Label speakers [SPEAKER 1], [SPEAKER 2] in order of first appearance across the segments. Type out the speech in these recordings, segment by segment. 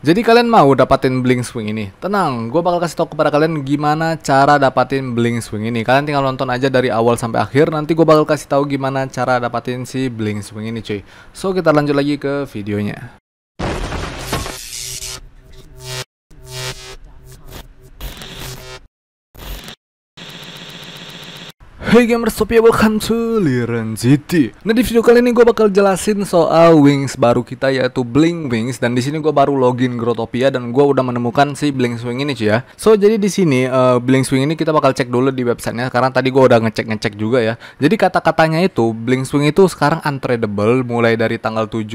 [SPEAKER 1] Jadi kalian mau dapatin bling Swing ini? Tenang, gue bakal kasih tau kepada kalian gimana cara dapatin bling Swing ini. Kalian tinggal nonton aja dari awal sampai akhir, nanti gue bakal kasih tau gimana cara dapatin si bling Swing ini cuy. So kita lanjut lagi ke videonya. Hey gamers, Sophia welcome to Liren GT. Nah di video kali ini gue bakal jelasin soal wings baru kita yaitu Bling Wings dan di sini gue baru login Grotopia dan gue udah menemukan si Bling Swing ini cuy ya. So jadi di sini uh, Blink Swing ini kita bakal cek dulu di websitenya karena tadi gue udah ngecek ngecek juga ya. Jadi kata katanya itu Bling Swing itu sekarang untradeable mulai dari tanggal 7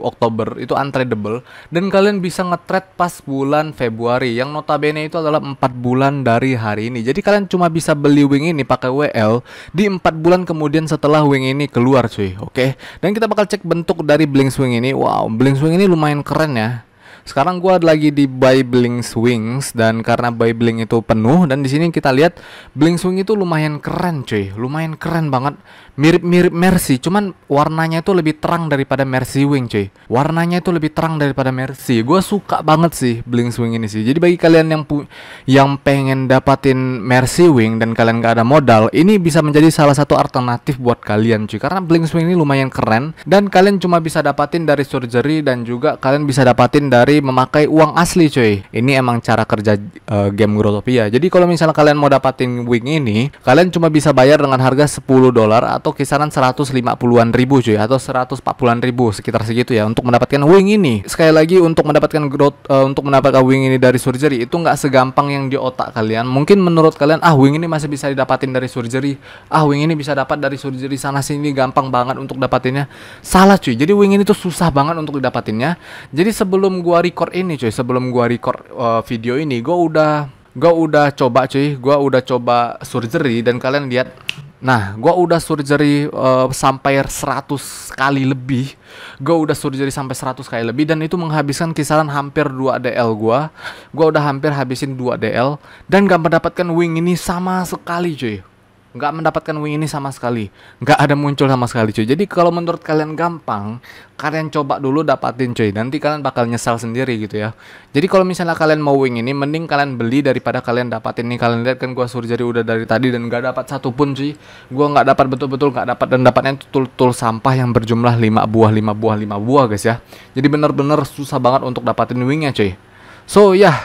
[SPEAKER 1] Oktober itu untradeable dan kalian bisa ngetrade pas bulan Februari yang notabene itu adalah 4 bulan dari hari ini. Jadi kalian cuma bisa beli wing ini pakai WL di empat bulan kemudian setelah wing ini keluar cuy, oke. Okay? Dan kita bakal cek bentuk dari bling Swing ini. Wow, bling Swing ini lumayan keren ya. Sekarang gua lagi di buy bling Swings dan karena buy bling itu penuh dan di sini kita lihat bling Swing itu lumayan keren cuy, lumayan keren banget. Mirip-mirip Mercy, cuman warnanya itu lebih terang daripada Mercy Wing cuy. Warnanya itu lebih terang daripada Mercy. Gua suka banget sih bling Swing ini sih. Jadi bagi kalian yang yang pengen dapatin Mercy Wing dan kalian gak ada modal, ini bisa menjadi salah satu alternatif buat kalian cuy. Karena bling Swing ini lumayan keren dan kalian cuma bisa dapatin dari surgery dan juga kalian bisa dapatin dari memakai uang asli cuy. Ini emang cara kerja uh, game Growtopia. Jadi kalau misalnya kalian mau dapatin wing ini, kalian cuma bisa bayar dengan harga 10 dolar atau kisaran 150-an ribu cuy atau 140-an ribu sekitar segitu ya untuk mendapatkan wing ini. Sekali lagi untuk mendapatkan growth uh, untuk mendapatkan wing ini dari surgery itu nggak segampang yang di otak kalian. Mungkin menurut kalian ah wing ini masih bisa didapatin dari surgery. Ah wing ini bisa dapat dari surgery sana sini gampang banget untuk dapatinnya. Salah cuy. Jadi wing ini tuh susah banget untuk didapatinnya. Jadi sebelum gua record ini cuy, sebelum gua record uh, video ini, gua udah gua udah coba cuy, gua udah coba surgery dan kalian lihat Nah, gue udah surgery uh, sampai 100 kali lebih. Gue udah surgery sampai 100 kali lebih dan itu menghabiskan kisaran hampir 2 DL gue. Gue udah hampir habisin 2 DL dan gak mendapatkan wing ini sama sekali cuy nggak mendapatkan wing ini sama sekali nggak ada muncul sama sekali cuy jadi kalau menurut kalian gampang kalian coba dulu dapatin cuy nanti kalian bakal nyesal sendiri gitu ya jadi kalau misalnya kalian mau wing ini mending kalian beli daripada kalian dapatin nih kalian lihat kan gua surjari udah dari tadi dan nggak dapat satupun cuy gua nggak dapat betul-betul nggak dapat dan dapatnya tutul tul sampah yang berjumlah 5 buah 5 buah 5 buah guys ya jadi bener-bener susah banget untuk dapatin wingnya cuy so ya yeah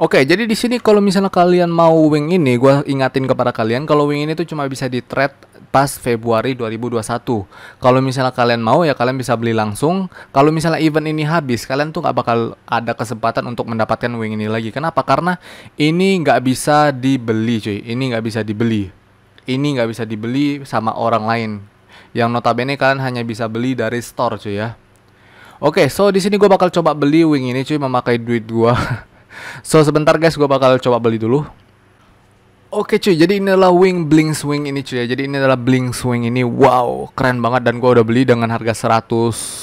[SPEAKER 1] Oke, jadi di sini kalau misalnya kalian mau wing ini, gue ingatin kepada kalian kalau wing ini tuh cuma bisa di trade pas Februari 2021. Kalau misalnya kalian mau ya kalian bisa beli langsung. Kalau misalnya event ini habis, kalian tuh nggak bakal ada kesempatan untuk mendapatkan wing ini lagi. Kenapa? Karena ini nggak bisa dibeli, cuy. Ini nggak bisa dibeli. Ini nggak bisa dibeli sama orang lain. Yang notabene kalian hanya bisa beli dari store, cuy ya. Oke, so di sini gue bakal coba beli wing ini, cuy, memakai duit gue. So sebentar guys, gue bakal coba beli dulu. Oke cuy, jadi ini adalah wing bling swing ini cuy ya. Jadi ini adalah bling swing ini. Wow, keren banget dan gue udah beli dengan harga 100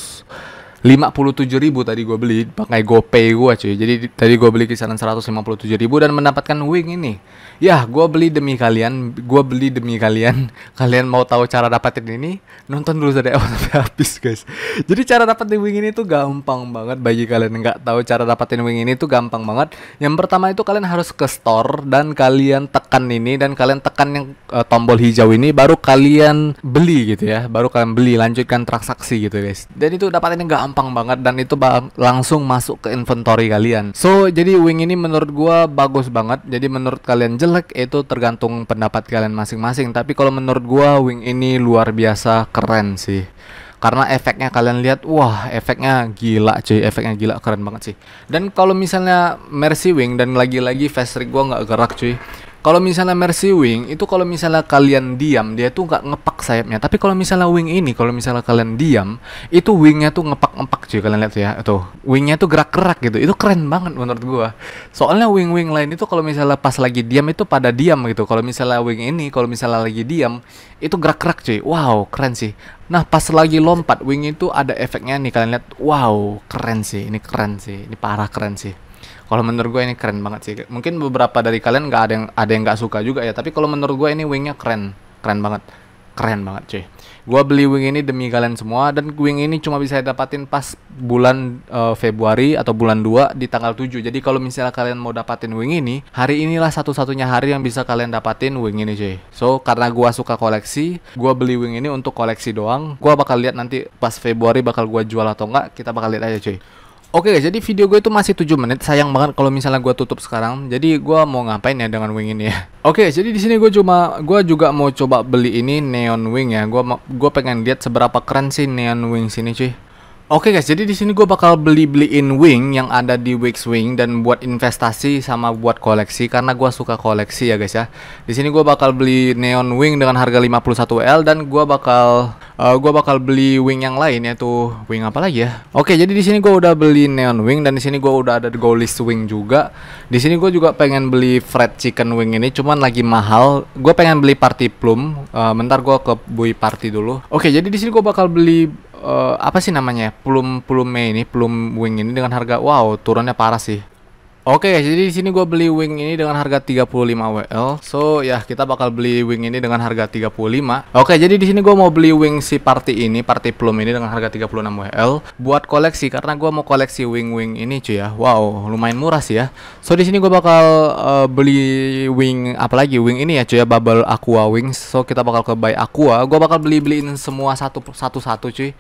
[SPEAKER 1] 57 ribu tadi gue beli pakai GoPay gue cuy. Jadi tadi gue beli kisaran 157 ribu dan mendapatkan wing ini. Ya, gue beli demi kalian, gue beli demi kalian. Kalian mau tahu cara dapatin ini? Nonton dulu dari awal sampai habis, guys. Jadi cara dapatin wing ini tuh gampang banget bagi kalian nggak tahu cara dapatin wing ini tuh gampang banget. Yang pertama itu kalian harus ke store dan kalian tekan ini dan kalian tekan yang uh, tombol hijau ini baru kalian beli gitu ya. Baru kalian beli lanjutkan transaksi gitu, guys. Dan itu dapatin gampang gampang banget dan itu langsung masuk ke inventory kalian. So, jadi wing ini menurut gua bagus banget. Jadi menurut kalian jelek itu tergantung pendapat kalian masing-masing, tapi kalau menurut gua wing ini luar biasa keren sih karena efeknya kalian lihat wah efeknya gila cuy efeknya gila keren banget sih dan kalau misalnya Mercy Wing dan lagi-lagi face gua nggak gerak cuy kalau misalnya Mercy Wing itu kalau misalnya kalian diam dia tuh nggak ngepak sayapnya. Tapi kalau misalnya wing ini kalau misalnya kalian diam itu wingnya tuh ngepak-ngepak cuy kalian lihat ya tuh wingnya tuh gerak-gerak gitu. Itu keren banget menurut gua. Soalnya wing-wing lain itu kalau misalnya pas lagi diam itu pada diam gitu. Kalau misalnya wing ini kalau misalnya lagi diam itu gerak-gerak cuy. Wow keren sih. Nah pas lagi lompat wing itu ada efeknya nih kalian lihat. Wow keren sih ini keren sih ini parah keren sih kalau menurut gue ini keren banget sih mungkin beberapa dari kalian nggak ada yang ada yang nggak suka juga ya tapi kalau menurut gue ini wingnya keren keren banget keren banget cuy gue beli wing ini demi kalian semua dan wing ini cuma bisa dapatin pas bulan uh, Februari atau bulan 2 di tanggal 7 jadi kalau misalnya kalian mau dapatin wing ini hari inilah satu-satunya hari yang bisa kalian dapatin wing ini cuy so karena gue suka koleksi gue beli wing ini untuk koleksi doang gue bakal lihat nanti pas Februari bakal gue jual atau enggak kita bakal lihat aja cuy Oke okay, jadi video gue itu masih 7 menit. Sayang banget kalau misalnya gue tutup sekarang. Jadi gue mau ngapain ya dengan wing ini ya? Oke, okay, jadi di sini gue cuma gue juga mau coba beli ini neon wing ya. Gue gue pengen lihat seberapa keren sih neon wing sini cuy. Oke okay guys, jadi di sini gue bakal beli-beliin wing yang ada di Wix Wing dan buat investasi sama buat koleksi karena gue suka koleksi ya guys ya. Di sini gue bakal beli neon wing dengan harga 51L dan gue bakal uh, eh, gue bakal beli wing yang lain yaitu wing apa lagi ya. Oke, okay, jadi di sini gue udah beli neon wing dan di sini gue udah ada the swing wing juga. Di sini gue juga pengen beli fried chicken wing ini cuman lagi mahal. Gue pengen beli party plum. Uh, bentar gue ke Bui Party dulu. Oke, okay, jadi di sini gue bakal beli uh, apa sih namanya? Ya? Plum Plum ini, Plum Wing ini dengan harga wow, turunnya parah sih. Oke okay, jadi di sini gue beli wing ini dengan harga 35 WL. So ya kita bakal beli wing ini dengan harga 35. Oke okay, jadi di sini gue mau beli wing si party ini, party plum ini dengan harga 36 WL buat koleksi karena gue mau koleksi wing-wing ini cuy ya. Wow, lumayan murah sih ya. So di sini gue bakal uh, beli wing apalagi Wing ini ya cuy ya, bubble aqua wings. So kita bakal ke buy aqua. Gue bakal beli-beliin semua satu-satu cuy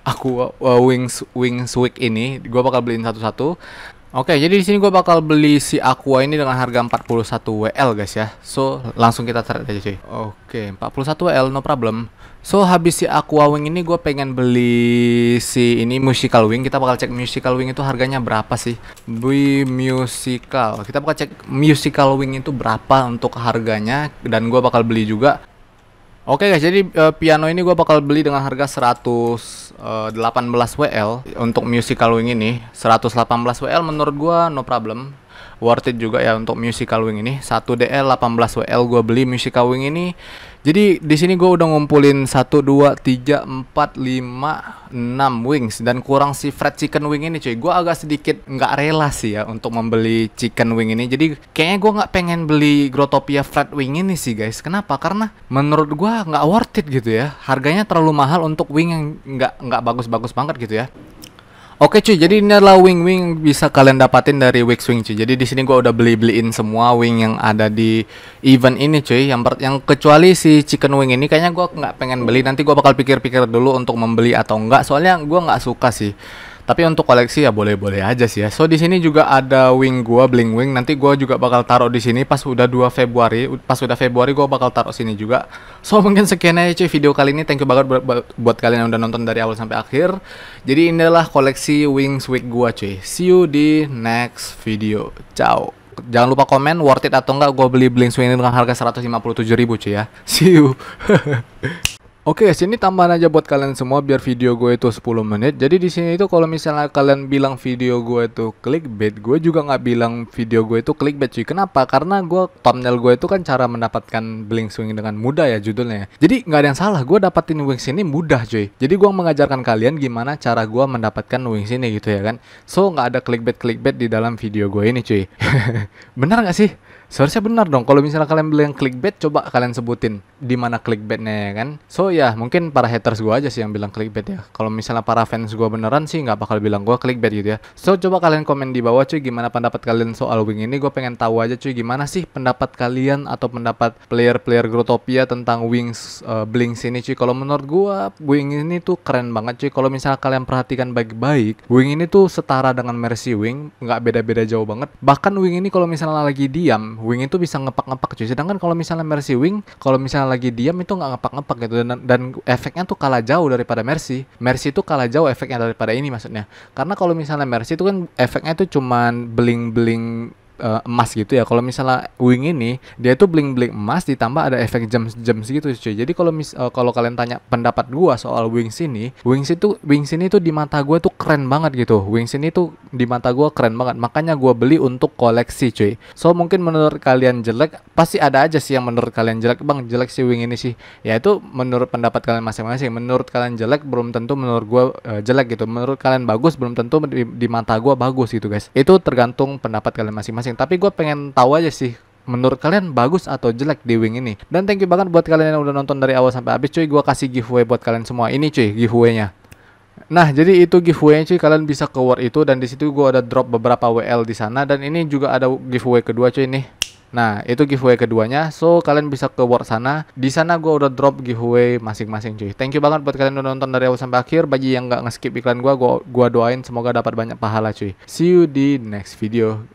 [SPEAKER 1] aku uh, eh, wings wings week ini gue bakal beliin satu-satu Oke, jadi di sini gue bakal beli si Aqua ini dengan harga 41 WL guys ya. So, langsung kita trade aja cuy. Oke, 41 WL no problem. So, habis si Aqua Wing ini gue pengen beli si ini Musical Wing. Kita bakal cek Musical Wing itu harganya berapa sih? Bui Musical. Kita bakal cek Musical Wing itu berapa untuk harganya dan gue bakal beli juga Oke okay guys, jadi uh, piano ini gue bakal beli dengan harga 118 eh, WL untuk musical wing ini. 118 WL menurut gue no problem worth it juga ya untuk musical wing ini 1DL18WL gue beli musical wing ini jadi di sini gue udah ngumpulin 1, 2, 3, 4, 5, 6 wings dan kurang si fried chicken wing ini cuy. Gue agak sedikit nggak rela sih ya untuk membeli chicken wing ini. Jadi kayaknya gue nggak pengen beli Grotopia fried wing ini sih guys. Kenapa? Karena menurut gue nggak worth it gitu ya. Harganya terlalu mahal untuk wing yang nggak nggak bagus-bagus banget gitu ya. Oke cuy, jadi ini adalah wing-wing bisa kalian dapatin dari Wix Wing cuy. Jadi di sini gua udah beli-beliin semua wing yang ada di event ini cuy. Yang yang kecuali si chicken wing ini kayaknya gua nggak pengen beli. Nanti gua bakal pikir-pikir dulu untuk membeli atau enggak. Soalnya gua nggak suka sih tapi untuk koleksi ya boleh-boleh aja sih ya. So di sini juga ada wing gua bling wing. Nanti gua juga bakal taruh di sini pas udah 2 Februari. Pas udah Februari gua bakal taruh sini juga. So mungkin sekian aja cuy video kali ini. Thank you banget buat, buat, kalian yang udah nonton dari awal sampai akhir. Jadi inilah koleksi wings wig gua cuy. See you di next video. Ciao. Jangan lupa komen worth it atau enggak Gua beli bling swing dengan harga 157 ribu cuy ya. See you. Oke, sini tambahan aja buat kalian semua biar video gue itu 10 menit. Jadi di sini itu kalau misalnya kalian bilang video gue itu clickbait, gue juga nggak bilang video gue itu clickbait cuy. Kenapa? Karena gue thumbnail gue itu kan cara mendapatkan bling swing dengan mudah ya judulnya. Ya. Jadi nggak ada yang salah, gue dapatin wings ini mudah cuy. Jadi gue mengajarkan kalian gimana cara gue mendapatkan wings ini gitu ya kan. So nggak ada clickbait clickbait di dalam video gue ini cuy. Benar nggak sih? Seharusnya benar dong. Kalau misalnya kalian beli yang clickbait, coba kalian sebutin di mana clickbaitnya ya kan. So ya mungkin para haters gue aja sih yang bilang clickbait ya. Kalau misalnya para fans gue beneran sih nggak bakal bilang gue clickbait gitu ya. So coba kalian komen di bawah cuy gimana pendapat kalian soal wing ini. Gue pengen tahu aja cuy gimana sih pendapat kalian atau pendapat player-player Grotopia tentang wings uh, Blinks ini cuy. Kalau menurut gue wing ini tuh keren banget cuy. Kalau misalnya kalian perhatikan baik-baik, wing ini tuh setara dengan Mercy Wing, nggak beda-beda jauh banget. Bahkan wing ini kalau misalnya lagi diam, wing itu bisa ngepak-ngepak cuy. Sedangkan kalau misalnya Mercy wing, kalau misalnya lagi diam itu nggak ngepak-ngepak gitu dan dan efeknya tuh kalah jauh daripada Mercy. Mercy itu kalah jauh efeknya daripada ini maksudnya. Karena kalau misalnya Mercy itu kan efeknya itu cuman bling-bling uh, emas gitu ya. Kalau misalnya wing ini dia tuh bling bling emas ditambah ada efek jam jam gitu cuy. Jadi kalau mis uh, kalau kalian tanya pendapat gua soal wings ini, wings itu wings ini tuh di mata gua tuh keren banget gitu. Wings ini tuh di mata gua keren banget. Makanya gua beli untuk koleksi cuy. So mungkin menurut kalian jelek, pasti ada aja sih yang menurut kalian jelek. Bang, jelek si wing ini sih. Ya itu menurut pendapat kalian masing-masing. Menurut kalian jelek belum tentu menurut gua uh, jelek gitu. Menurut kalian bagus belum tentu di, di mata gua bagus gitu, guys. Itu tergantung pendapat kalian masing-masing masing-masing tapi gue pengen tahu aja sih menurut kalian bagus atau jelek di Wing ini. Dan thank you banget buat kalian yang udah nonton dari awal sampai habis cuy. gue kasih giveaway buat kalian semua. Ini cuy giveaway-nya. Nah, jadi itu giveaway cuy. Kalian bisa ke war itu dan di situ gua ada drop beberapa WL di sana dan ini juga ada giveaway kedua cuy nih. Nah, itu giveaway keduanya. So, kalian bisa ke war sana. Di sana gue udah drop giveaway masing-masing cuy. Thank you banget buat kalian yang udah nonton dari awal sampai akhir. Bagi yang nggak nge-skip iklan gue, gue doain semoga dapat banyak pahala cuy. See you di next video.